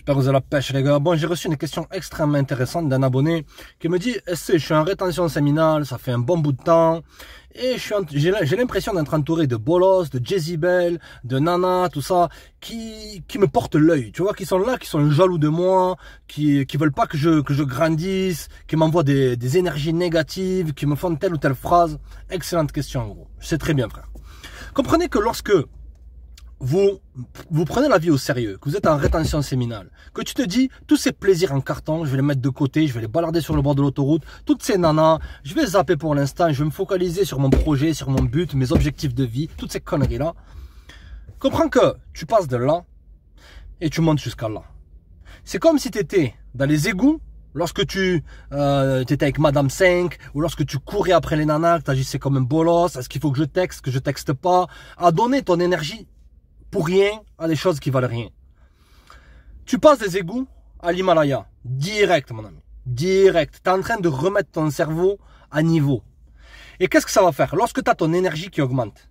J'espère que vous la pêche les gars. Bon, j'ai reçu une question extrêmement intéressante d'un abonné qui me dit « je suis en rétention séminale, ça fait un bon bout de temps et j'ai l'impression d'être entouré de bolos, de Jezebel, de nana, tout ça, qui, qui me portent l'œil, tu vois, qui sont là, qui sont jaloux de moi, qui, qui veulent pas que je, que je grandisse, qui m'envoient des, des énergies négatives, qui me font telle ou telle phrase. Excellente question, en gros. Je très bien, frère. Comprenez que lorsque vous, vous prenez la vie au sérieux, que vous êtes en rétention séminale, que tu te dis, tous ces plaisirs en carton, je vais les mettre de côté, je vais les balader sur le bord de l'autoroute, toutes ces nanas, je vais zapper pour l'instant, je vais me focaliser sur mon projet, sur mon but, mes objectifs de vie, toutes ces conneries-là. Comprends que tu passes de là et tu montes jusqu'à là. C'est comme si tu étais dans les égouts Lorsque tu euh, étais avec Madame 5, ou lorsque tu courais après les nanas, que agissais comme un bolos, est-ce qu'il faut que je texte, que je texte pas, à donner ton énergie pour rien à des choses qui valent rien. Tu passes des égouts à l'Himalaya. Direct, mon ami. Direct. Tu en train de remettre ton cerveau à niveau. Et qu'est-ce que ça va faire Lorsque tu ton énergie qui augmente,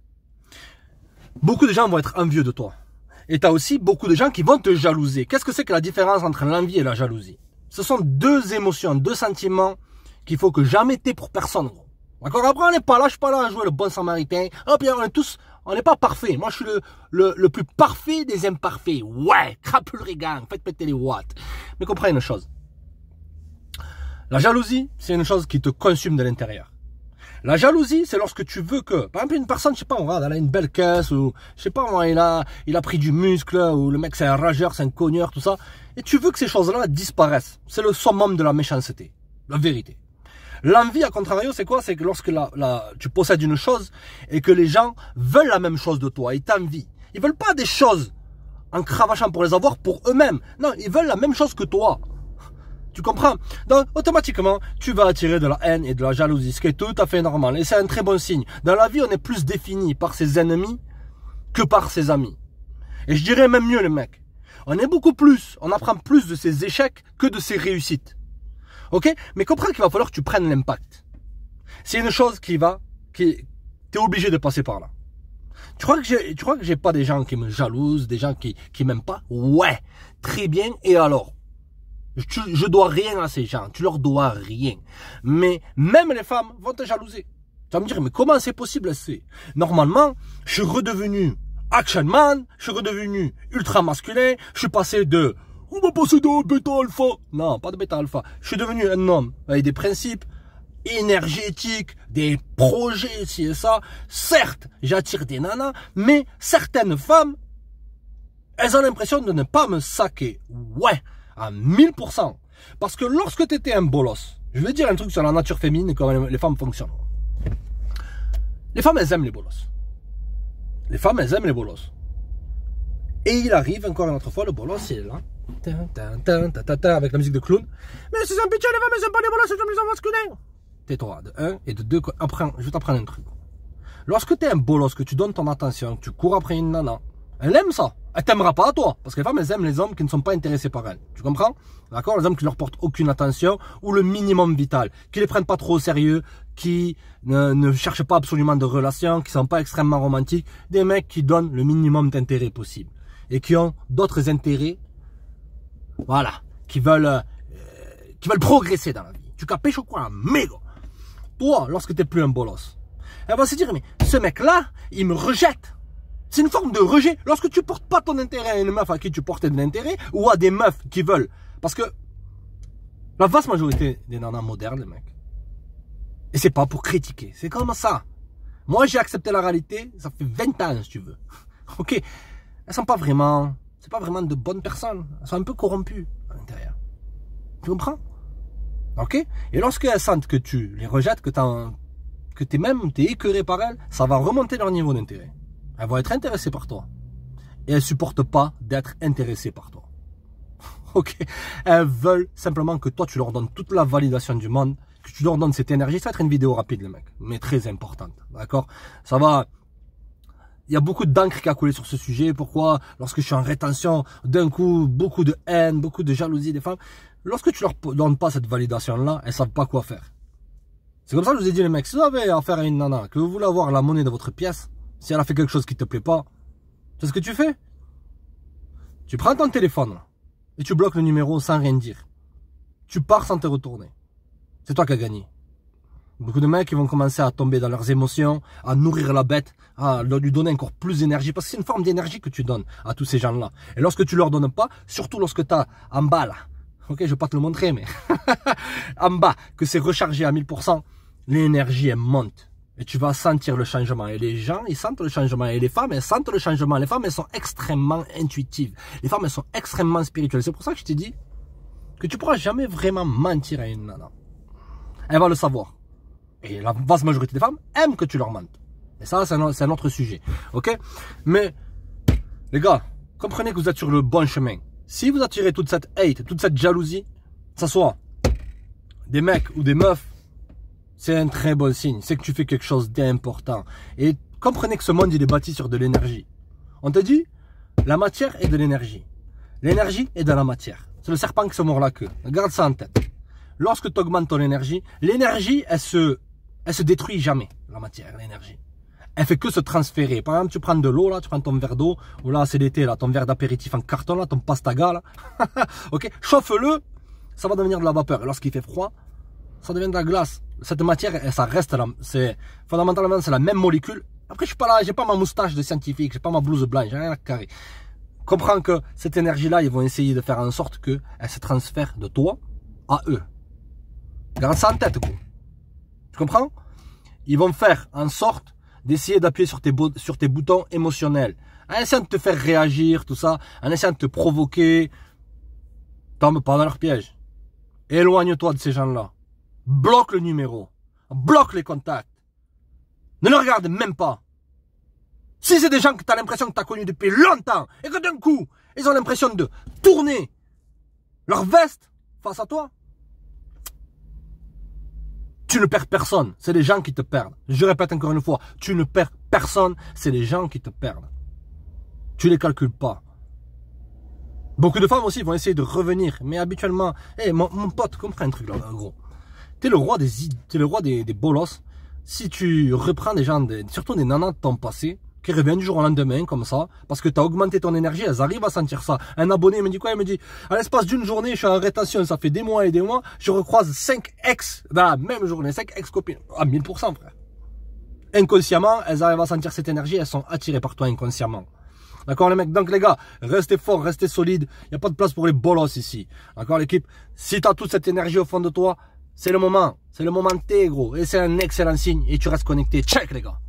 beaucoup de gens vont être envieux de toi. Et tu as aussi beaucoup de gens qui vont te jalouser. Qu'est-ce que c'est que la différence entre l'envie et la jalousie Ce sont deux émotions, deux sentiments qu'il faut que jamais es pour personne. D'accord Après, on n'est pas là, je suis pas là à jouer le bon samaritain. Hop, on est tous on n'est pas parfait. Moi, je suis le, le, plus parfait des imparfaits. Ouais, crapule Reagan, faites péter les watts. Mais comprenez une chose. La jalousie, c'est une chose qui te consume de l'intérieur. La jalousie, c'est lorsque tu veux que, par exemple, une personne, je sais pas, on elle a une belle caisse, ou, je sais pas, il a, il a pris du muscle, ou le mec, c'est un rageur, c'est un cogneur, tout ça. Et tu veux que ces choses-là disparaissent. C'est le summum de la méchanceté. La vérité. L'envie, à contrario, c'est quoi C'est que lorsque la, tu possèdes une chose et que les gens veulent la même chose de toi, ils t'envient. Ils veulent pas des choses en cravachant pour les avoir pour eux-mêmes. Non, ils veulent la même chose que toi. Tu comprends Donc, automatiquement, tu vas attirer de la haine et de la jalousie, ce qui est tout à fait normal. Et c'est un très bon signe. Dans la vie, on est plus défini par ses ennemis que par ses amis. Et je dirais même mieux, les mecs. On est beaucoup plus, on apprend plus de ses échecs que de ses réussites. Ok Mais comprends qu'il va falloir que tu prennes l'impact. C'est une chose qui va, qui, t'es obligé de passer par là. Tu crois que j'ai, tu crois que j'ai pas des gens qui me jalousent, des gens qui, qui m'aiment pas? Ouais. Très bien. Et alors? Je, je dois rien à ces gens. Tu leur dois rien. Mais même les femmes vont te jalouser. Tu vas me dire, mais comment c'est possible? C'est, normalement, je suis redevenu action man, je suis redevenu ultra masculin, je suis passé de on va passer de bêta alpha. Non, pas de bêta alpha. Je suis devenu un homme avec des principes énergétiques, des projets, ci et ça. Certes, j'attire des nanas, mais certaines femmes, elles ont l'impression de ne pas me saquer. Ouais, à 1000%. Parce que lorsque tu étais un bolos, je vais dire un truc sur la nature féminine et comment les femmes fonctionnent. Les femmes, elles aiment les bolos. Les femmes, elles aiment les bolos. Et il arrive encore une autre fois, le bolos, il là avec la musique de clown. Mais c'est un les femmes mais pas les bolosses c'est Tais-toi, de un, et de deux, Après je vais t'apprendre un truc. Lorsque t'es un bolos, que tu donnes ton attention, tu cours après une nana, elle aime ça. Elle t'aimera pas, toi. Parce que les femmes, elles aiment les hommes qui ne sont pas intéressés par elles. Tu comprends? D'accord? Les hommes qui leur portent aucune attention ou le minimum vital. Qui les prennent pas trop au sérieux, qui ne, ne cherchent pas absolument de relations, qui sont pas extrêmement romantiques. Des mecs qui donnent le minimum d'intérêt possible. Et qui ont d'autres intérêts voilà, qui veulent, euh, qui veulent progresser dans la vie. Tu capes, ou quoi, Mais, Toi, lorsque t'es plus un bolos, elle va se dire, mais ce mec-là, il me rejette. C'est une forme de rejet. Lorsque tu portes pas ton intérêt à une meuf à qui tu portais de l'intérêt, ou à des meufs qui veulent, parce que la vaste majorité des nanas modernes, les mecs, et c'est pas pour critiquer, c'est comme ça. Moi, j'ai accepté la réalité, ça fait 20 ans, si tu veux. Ok Elles sont pas vraiment pas vraiment de bonnes personnes. Elles sont un peu corrompues à l'intérieur. Tu comprends Ok Et lorsqu'elles sentent que tu les rejettes, que tu que es même es écœuré par elles, ça va remonter leur niveau d'intérêt. Elles vont être intéressées par toi. Et elles supportent pas d'être intéressées par toi. ok Elles veulent simplement que toi, tu leur donnes toute la validation du monde, que tu leur donnes cette énergie. Ça va être une vidéo rapide, les mecs, mais très importante. D'accord Ça va il y a beaucoup d'encre qui a coulé sur ce sujet. Pourquoi, lorsque je suis en rétention, d'un coup, beaucoup de haine, beaucoup de jalousie des femmes, lorsque tu leur donnes pas cette validation-là, elles savent pas quoi faire. C'est comme ça que je vous ai dit, les mecs, si vous avez affaire à une nana, que vous voulez avoir la monnaie de votre pièce, si elle a fait quelque chose qui te plaît pas, c'est ce que tu fais. Tu prends ton téléphone, et tu bloques le numéro sans rien dire. Tu pars sans te retourner. C'est toi qui as gagné. Beaucoup de mecs, qui vont commencer à tomber dans leurs émotions, à nourrir la bête, à lui donner encore plus d'énergie, parce que c'est une forme d'énergie que tu donnes à tous ces gens-là. Et lorsque tu leur donnes pas, surtout lorsque tu as en bas, là, ok, je vais pas te le montrer, mais en bas, que c'est rechargé à 1000%, l'énergie, elle monte. Et tu vas sentir le changement. Et les gens, ils sentent le changement. Et les femmes, elles sentent le changement. Les femmes, elles sont extrêmement intuitives. Les femmes, elles sont extrêmement spirituelles. C'est pour ça que je t'ai dis que tu pourras jamais vraiment mentir à une nana. Elle va le savoir et la vaste majorité des femmes aiment que tu leur mentes. Et ça, c'est un, autre sujet. Ok Mais, les gars, comprenez que vous êtes sur le bon chemin. Si vous attirez toute cette hate, toute cette jalousie, que ce soit des mecs ou des meufs, c'est un très bon signe. C'est que tu fais quelque chose d'important. Et comprenez que ce monde, il est bâti sur de l'énergie. On te dit, la matière est de l'énergie. L'énergie est dans la matière. C'est le serpent qui se mord la queue. Garde ça en tête. Lorsque tu augmentes ton énergie, l'énergie, elle se elle se détruit jamais, la matière, l'énergie. Elle fait que se transférer. Par exemple, tu prends de l'eau, là, tu prends ton verre d'eau, ou là, c'est l'été, là, ton verre d'apéritif en carton, là, ton pastaga, là. ok? Chauffe-le, ça va devenir de la vapeur. lorsqu'il fait froid, ça devient de la glace. Cette matière, ça reste là. C'est, fondamentalement, c'est la même molécule. Après, je suis pas là, j'ai pas ma moustache de scientifique, j'ai pas ma blouse blanche, j'ai rien à carrer. Comprends que cette énergie-là, ils vont essayer de faire en sorte que elle se transfère de toi à eux. Garde ça en tête, quoi comprends Ils vont faire en sorte d'essayer d'appuyer sur tes, sur tes boutons émotionnels, en essayant de te faire réagir, tout ça, en essayant de te provoquer. Tombe pas dans leur piège. Éloigne-toi de ces gens-là. Bloque le numéro. Bloque les contacts. Ne le regarde même pas. Si c'est des gens que tu as l'impression que tu as connus depuis longtemps et que d'un coup, ils ont l'impression de tourner leur veste face à toi, tu ne perds personne, c'est les gens qui te perdent. Je répète encore une fois, tu ne perds personne, c'est les gens qui te perdent. Tu les calcules pas. Beaucoup de femmes aussi vont essayer de revenir, mais habituellement, hey, eh, mon, pote, comprends un truc là, en gros. T'es le roi des, t'es le roi des, des bolos. Si tu reprends des gens, surtout des nanas de ton passé, qui revient du jour au lendemain, comme ça, parce que tu as augmenté ton énergie, elles arrivent à sentir ça. Un abonné me dit quoi Il me dit, à l'espace d'une journée, je suis en rétention, ça fait des mois et des mois, je recroise 5 ex dans la même journée, 5 ex-copines, à ah, 1000%, frère. Inconsciemment, elles arrivent à sentir cette énergie, elles sont attirées par toi inconsciemment. D'accord les mecs Donc les gars, restez forts, restez solides, il n'y a pas de place pour les bolos ici. D'accord l'équipe Si tu as toute cette énergie au fond de toi, c'est le moment, c'est le moment T gros, et c'est un excellent signe, et tu restes connecté. Check les gars